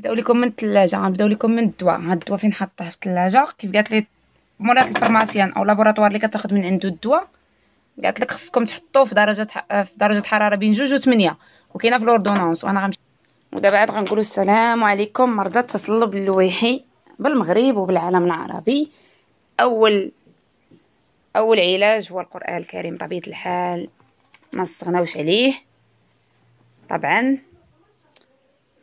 بداو لي من الثلاجه غنبداو لي من الدواء هاد الدواء فين حطاه في الثلاجه كيف قالت لي مولات الفارماسيان او لابوراتوار اللي كتاخذ من عنده الدواء قالت لك خصكم تحطوه في درجه في درجه حراره بين جوج و 8 وكاينه في لوردونونس وانا غنمشي ودابا عاد غنقولوا السلام عليكم مرضى التصلب اللويحي بالمغرب وبالعالم العربي اول اول علاج هو القران الكريم طبيعه الحال ما استغناوش عليه طبعا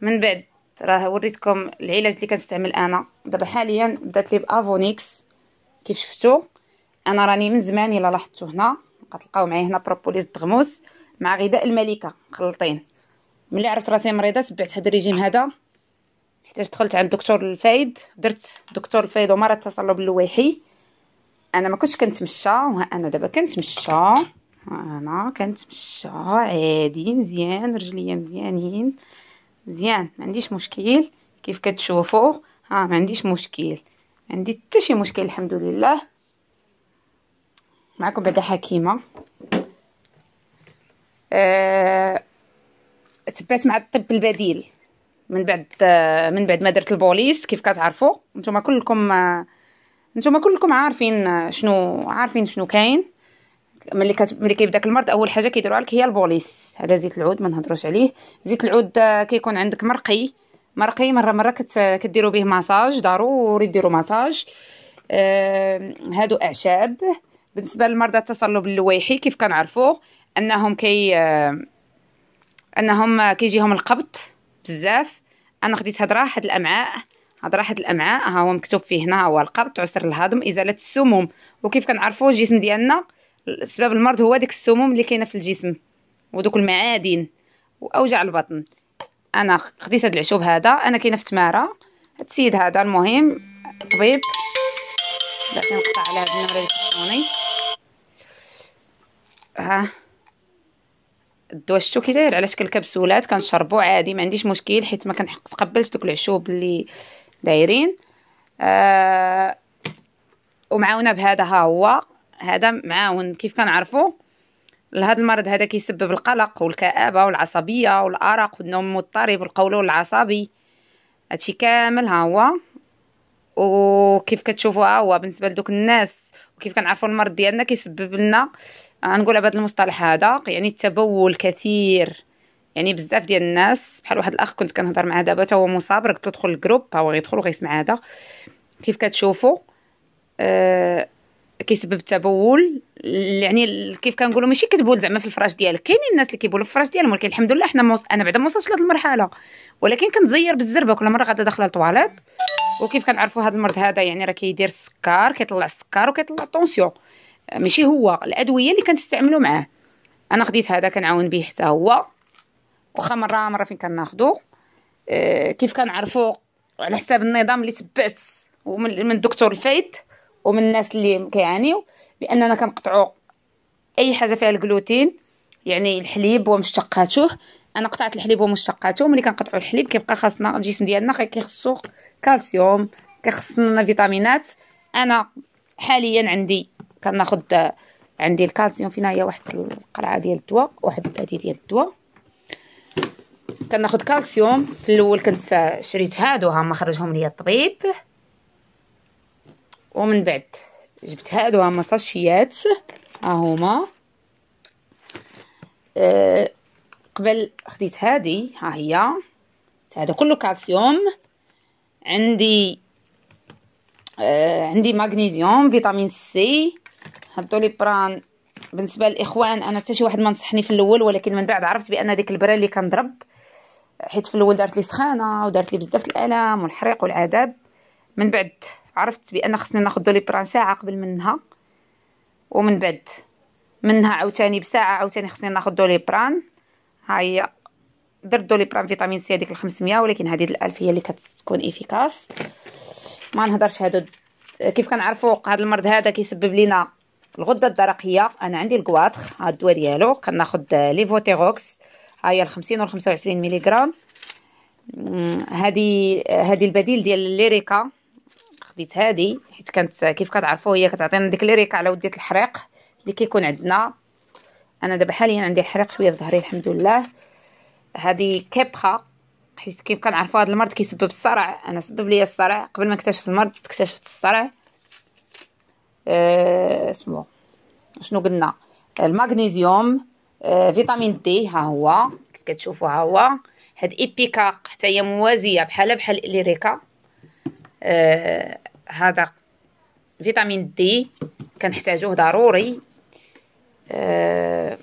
من بعد راه وريتكم العلاج اللي كنستعمل انا دابا حاليا بدات لي بافونيكس كيف شفتوا انا راني من زمان الا لاحظتوا هنا غتلقاو معايا هنا بروبوليس دغموس مع غذاء الملكه مخلطين ملي عرفت راسي مريضه تبعت هذا الريجيم هذا حتى دخلت عند دكتور الفايد درت دكتور الفايد ومرض التصلب اللويحي انا ما كنتش كنتمشى وها انا دابا كنتمشى انا كنتمشى عادي مزيان رجليا مزيانين مزيان ما عنديش مشكل كيف كتشوفوا ها ما عنديش مشكل ما عندي حتى شي مشكل الحمد لله معكم بعدا حكيمه أه... تبعت مع الطب البديل من بعد آه، من بعد ما درت البوليس كيف كتعرفوا نتوما كلكم آه، نتوما كلكم عارفين آه، شنو عارفين شنو كاين ملي كت... ملي كيبدا المرض اول حاجه كيديروها لك هي البوليس هذا زيت العود ما نهضروش عليه زيت العود آه، كيكون عندك مرقي مرقي مره مره كت... كديروا به مساج ضروري ديروا مساج آه... هادو اعشاب بالنسبه لمرضى التصلب اللويحي كيف كنعرفو انهم كي آه، انهم كيجيهم القبض بزاف انا خديت هاد راحه الامعاء هاد راحه الامعاء ها هو مكتوب فيه هنا هو القبض عسر الهضم ازاله السموم وكيف كنعرفوا الجسم ديالنا سبب المرض هو ديك السموم اللي كاينه في الجسم ودوك المعادن واوجاع البطن انا خديت هذا العشوب هذا انا كاينه في تماره هاد السيد هذا المهم طبيب بعتي نقطع على هاد النمره التليفوني ها الدواء الشوكي داير على شكل كبسولات كنشربو عادي ما عنديش مشكل حيت ما كنتقبلش دوك العشوب اللي دايرين آه ومعاونه بهذا ها هو هذا معاون كيف كنعرفوا لهذا المرض هذا كيسبب القلق والكآبة والعصبية والأرق والنوم المضطرب والقولون العصبي هادشي كامل ها هو وكيف كتشوفوا ها هو بالنسبة لدوك الناس وكيف كنعرفوا المرض ديالنا كيسبب لنا غنقولها بهذا المصطلح هذا يعني التبول كثير يعني بزاف ديال الناس بحال واحد الاخ كنت كنهضر معاه دابا حتى هو مصاب راه قلت دخل الجروب ها هو غيدخل وغيسمع هذا كيف كتشوفوا آه كيسبب التبول يعني كيف كنقولوا ماشي كتبول زعما في الفراش ديالك كاينين الناس اللي كيبولوا في الفراش ديالهم ولكن الحمد لله حنا موص... انا بعدا ما وصلتش لهاد المرحله ولكن كنتزير بالزربه كل مره غادا داخله للطواليت وكيف كنعرفوا هذا المرض هذا يعني راه كيدير السكر كيطلع السكر وكيطلع الطونسيون ماشي هو الادويه اللي كنستعملوا معاه انا خديت هذا كنعاون به حتى هو واخا مره مره فين كناخذو آه، كيف كنعرفوا على حساب النظام اللي تبعت ومن من الدكتور الفايد ومن الناس اللي كيعانيو باننا كنقطعوا اي حاجه فيها الجلوتين يعني الحليب ومشتقاته انا قطعت الحليب ومشتقاته ملي كنقطعوا الحليب كيبقى خاصنا الجسم ديالنا كيخصو كالسيوم كيخصنا فيتامينات انا حاليا عندي كناخد عندي الكالسيوم فينا هي واحد القرعه ديال الدواء واحد الدادي ديال الدواء كناخد كالسيوم في الاول كنت شريت هادو هما خرجهم ليا الطبيب ومن بعد جبت هادو هما ساشيات هاهما أه قبل خديت هادي ها هي هذا كله كالسيوم عندي آه عندي ماغنيزيوم فيتامين سي هادو لي بران بالنسبه للاخوان انا حتى شي واحد ما نصحني في الاول ولكن من بعد عرفت بان ديك البره اللي كنضرب حيت في الاول دارت لي سخانه ودارت لي بزاف الالم والحريق والعذاب من بعد عرفت بان خصني ناخذ لي بران ساعه قبل منها ومن بعد منها عاوتاني بساعه عاوتاني خصني ناخذ لي بران ها هي درت دولي بران فيتامين سي هذيك ال 500 ولكن هذه الالف هي اللي كتكون افيكاس ما نهضرش هادو كيف كنعرفوا هذا المرض هذا كيسبب لينا الغده الدرقيه انا عندي الكواتخ ها الدواء ديالو كناخذ ليفوتيروكس ها هي ال 50 و 25 ملي هذه هذه البديل ديال ليريكا خديت هذه حيت كانت كيف كتعرفوا هي كتعطينا ديك الريكه على وديت الحريق اللي كيكون عندنا انا دابا حاليا عندي الحريق شويه في ظهري الحمد لله هذه كيبخا حيت كيف كنعرفوا هذا المرض كيسبب الصرع انا سبب لي الصرع قبل ما اكتشف المرض اكتشفت الصرع أه اسمو شنو قلنا المغنيسيوم أه فيتامين دي ها هو كتشوفوا ها هو هاد ايبيكا حتى هي موازيه بحال بحال ليريكا آه هذا فيتامين دي كنحتاجوه ضروري آه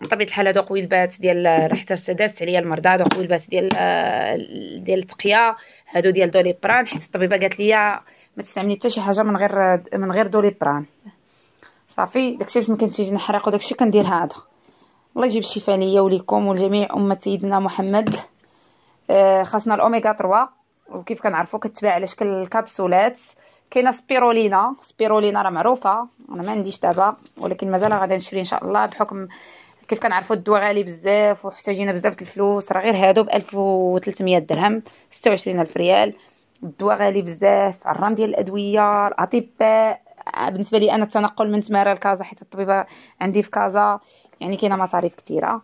بطبيعه الحال هادو قويلبات ديال حتى دازت عليا المرضى هادو قويلبات ديال آه ديال التقيه هادو ديال دوليبران حيت الطبيبه قالت لي ما تستعملي حتى شي حاجه من غير من غير دوليبران صافي داكشي باش ما كنتيجي نحرق وداكشي كندير هذا الله يجيب الشفاء ليا وليكم ولجميع امه سيدنا محمد آه، خاصنا الاوميغا 3 وكيف كنعرفوا كتباع على شكل كابسولات كاينه سبيرولينا سبيرولينا راه معروفه انا ما عنديش دابا ولكن مازال غادي نشري ان شاء الله بحكم كيف كنعرفوا الدواء غالي بزاف وحتاجينا بزاف د الفلوس راه غير هادو ب 1300 درهم 26000 ريال الدواء غالي بزاف الرام ديال الادويه الاطباء آه، بالنسبه لي انا التنقل من تمارا لكازا حيت الطبيبه عندي في كازا يعني كاينه مصاريف كثيره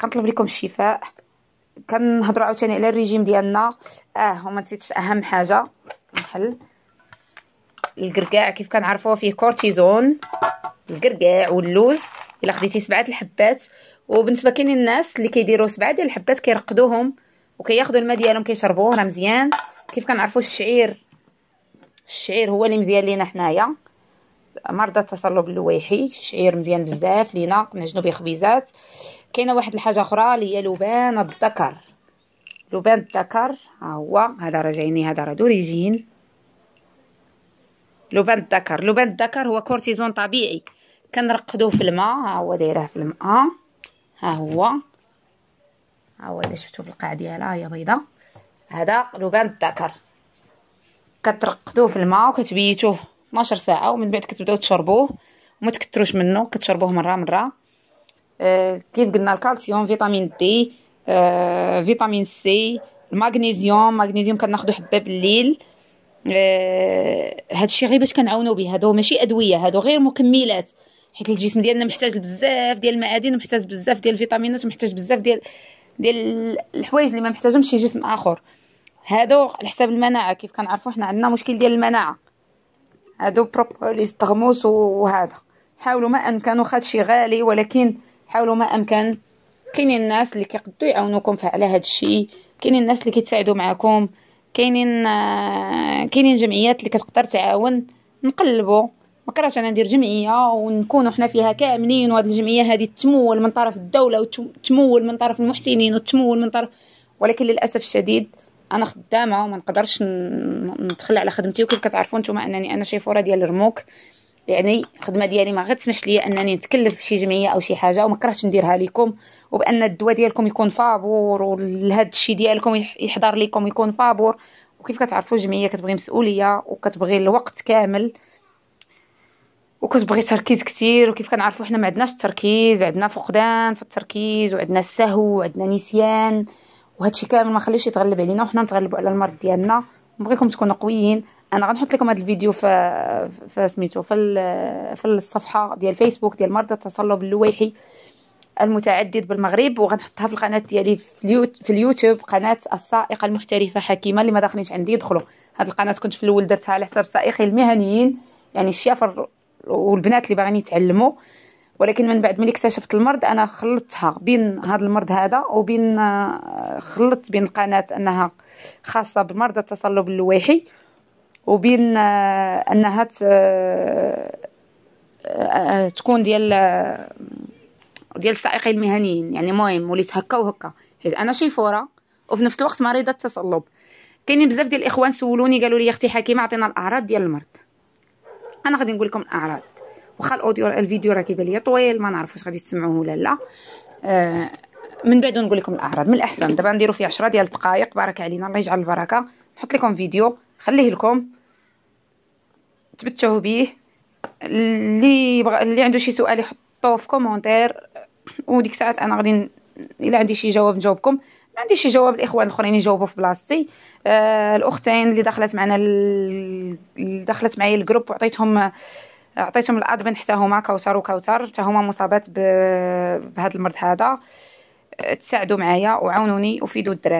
كنطلب لكم الشفاء كنهضروا عاوتاني على الريجيم ديالنا اه وما نسيتش اهم حاجه نحل الكركاع كيف كنعرفوه فيه كورتيزون الكركاع واللوز الا خديتي سبعه الحبات وبالنسبه كاين الناس اللي كيديروا سبعه ديال الحبات كيرقدوهم وكياخذوا الماء ديالهم كيشربوه راه مزيان كيف كنعرفوا الشعير الشعير هو اللي مزيان لينا حنايا مرضى التصلب اللويحي شعير مزيان بزاف لينا نجنو خبيزات كاينه واحد الحاجه اخرى اللي هي لبان الذكر لبان الذكر ها هو هذا راه جايني هذا راه دوريجين لبان الذكر لبان الذكر هو كورتيزون طبيعي كنرقدوه في الماء ها هو دايره في الماء ها هو ها هو الا شفتو في القاع ديالها هي بيضه هذا لبان الذكر كترقدوه في الماء وكتبيتوه 12 ساعه ومن بعد كتبداو تشربوه وما تكتروش منه كتشربوه مره مره آه، كيف قلنا الكالسيوم فيتامين دي آه، فيتامين سي المغنيسيوم المغنيزيوم كناخذو حبه بالليل هذا آه، هادشي غير باش كنعاونو به هادو ماشي ادويه هادو غير مكملات حيت الجسم ديالنا محتاج بزاف ديال المعادن ومحتاج بزاف ديال الفيتامينات ومحتاج بزاف ديال ديال الحوايج اللي ما محتاجهمش شي جسم اخر هادو على حساب المناعه كيف كنعرفوا حنا عندنا مشكل ديال المناعه هادو بروبر الاستغموس وهذا حاولوا ما امكن واخا شي غالي ولكن حاولوا ما امكن كاينين الناس اللي كيقدو يعاونوكم على هذا الشيء كاينين الناس اللي كيتساعدوا معاكم كاينين آه، كاينين جمعيات اللي كتقدر تعاون نقلبوا ماكرهش انا ندير جمعيه ونكونوا حنا فيها كاملين وهاد الجمعيه هذه تمول من طرف الدوله وتمول من طرف المحسنين وتمول من طرف ولكن للاسف الشديد انا خدامه وما نقدرش نتخلى على خدمتي وكيف كتعرفوا نتوما انني انا شيفوره ديال الرموك يعني الخدمه ديالي ما غتسمحش ليا انني نتكلف بشي جمعيه او شي حاجه وما كرهتش نديرها لكم وبان الدواء ديالكم يكون فابور وهذا الشيء ديالكم يحضر لكم يكون فابور وكيف كتعرفوا الجمعيه كتبغي مسؤوليه وكتبغي الوقت كامل وكتبغي تركيز كتير وكيف كنعرفوا حنا ما عندناش التركيز عندنا فقدان في التركيز وعندنا السهو وعندنا نسيان وهادشي كامل ما خليش يتغلب علينا وحنا نتغلبوا على المرض ديالنا نبغيكم تكونوا قويين انا غنحط لكم هذا الفيديو في في سميتو في في الصفحه ديال فيسبوك ديال مرضى التصلب اللويحي المتعدد بالمغرب وغنحطها في القناه ديالي في اليوتيوب قناه السائقه المحترفه حكيمه اللي ما داخلينش عندي يدخلوا هذه القناه كنت في الاول درتها على حساب السائقين المهنيين يعني الشيافر والبنات اللي باغيين يتعلموا ولكن من بعد ملي اكتشفت المرض انا خلطتها بين هذا المرض هذا وبين آه، خلطت بين القناه انها خاصه بمرضى التصلب اللويحي وبين آه، انها آه، تكون ديال ديال السائقين المهنيين يعني مهم وليت هكا وهكا حيت انا شيفوره وفي نفس الوقت مريضه التصلب كاينين بزاف ديال الاخوان سولوني قالوا لي اختي حكيمه عطينا الاعراض ديال المرض انا غادي نقول لكم الاعراض واخا الاوديو الفيديو راه كيبان ليا طويل ما نعرف واش غادي تسمعوه ولا لا آه من بعد نقول لكم الاعراض من الاحسن دابا نديرو فيه 10 ديال الدقائق بارك علينا الله يجعل البركه نحط لكم فيديو خليه لكم تبتعوا به اللي بغ... اللي عنده شي سؤال يحطوه في كومونتير وديك الساعات انا غادي الا عندي شي جواب نجاوبكم ما عنديش شي جواب الاخوان الاخرين يجاوبوا في بلاصتي آه الاختين اللي دخلت معنا ال... دخلت معايا الجروب وعطيتهم عطيتهم الادبن حتى هما كوثر وكوثر حتى هما مصابات بهذا المرض هذا أه، تساعدوا معايا وعاونوني وفيدوا الدراري